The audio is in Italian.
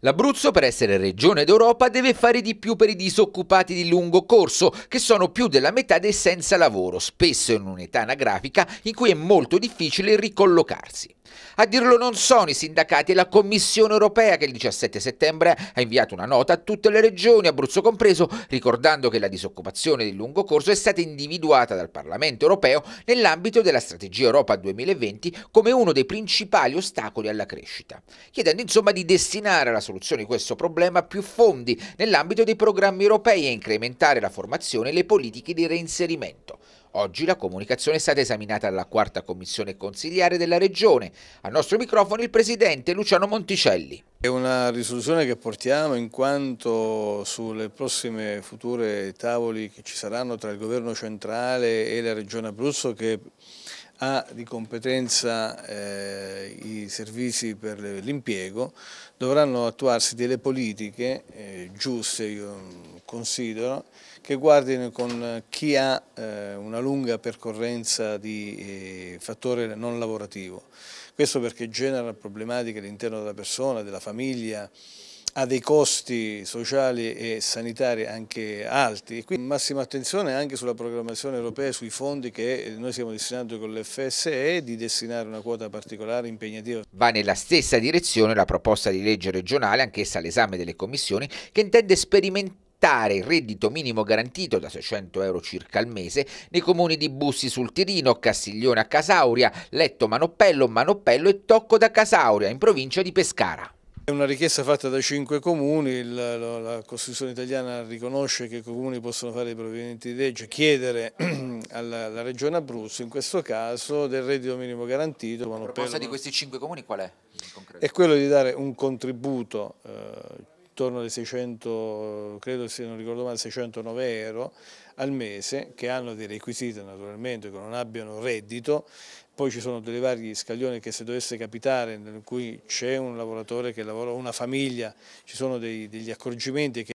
L'Abruzzo, per essere regione d'Europa, deve fare di più per i disoccupati di lungo corso, che sono più della metà dei senza lavoro, spesso in un'età anagrafica in cui è molto difficile ricollocarsi. A dirlo non sono i sindacati, e la Commissione europea che il 17 settembre ha inviato una nota a tutte le regioni, Abruzzo compreso, ricordando che la disoccupazione di lungo corso è stata individuata dal Parlamento europeo nell'ambito della strategia Europa 2020 come uno dei principali ostacoli alla crescita, chiedendo insomma di destinare alla soluzione di questo problema più fondi nell'ambito dei programmi europei e incrementare la formazione e le politiche di reinserimento. Oggi la comunicazione è stata esaminata dalla quarta commissione consigliare della Regione. Al nostro microfono il Presidente Luciano Monticelli. È una risoluzione che portiamo in quanto sulle prossime future tavoli che ci saranno tra il Governo centrale e la Regione Abruzzo che ha di competenza eh, i servizi per l'impiego, dovranno attuarsi delle politiche eh, giuste, io considero, che guardino con chi ha eh, una lunga percorrenza di eh, fattore non lavorativo. Questo perché genera problematiche all'interno della persona, della famiglia, ha dei costi sociali e sanitari anche alti. E quindi massima attenzione anche sulla programmazione europea e sui fondi che noi stiamo destinando con l'FSE di destinare una quota particolare impegnativa. Va nella stessa direzione la proposta di legge regionale, anch'essa all'esame delle commissioni, che intende sperimentare il reddito minimo garantito da 600 euro circa al mese nei comuni di Bussi sul Tirino, Castiglione a Casauria, Letto Manoppello, Manoppello e Tocco da Casauria in provincia di Pescara. È una richiesta fatta da cinque comuni, la, la Costituzione italiana riconosce che i comuni possono fare i provvedimenti di legge, chiedere alla, alla, Regione Abruzzo, in questo caso, del reddito minimo garantito. La proposta per... di questi cinque comuni qual è? È quello di dare un contributo eh, intorno alle 600, credo se non ricordo male, 609 euro al mese, che hanno dei requisiti naturalmente, che non abbiano reddito, poi ci sono delle varie scaglioni che se dovesse capitare, in cui c'è un lavoratore che lavora, una famiglia, ci sono dei, degli accorgimenti che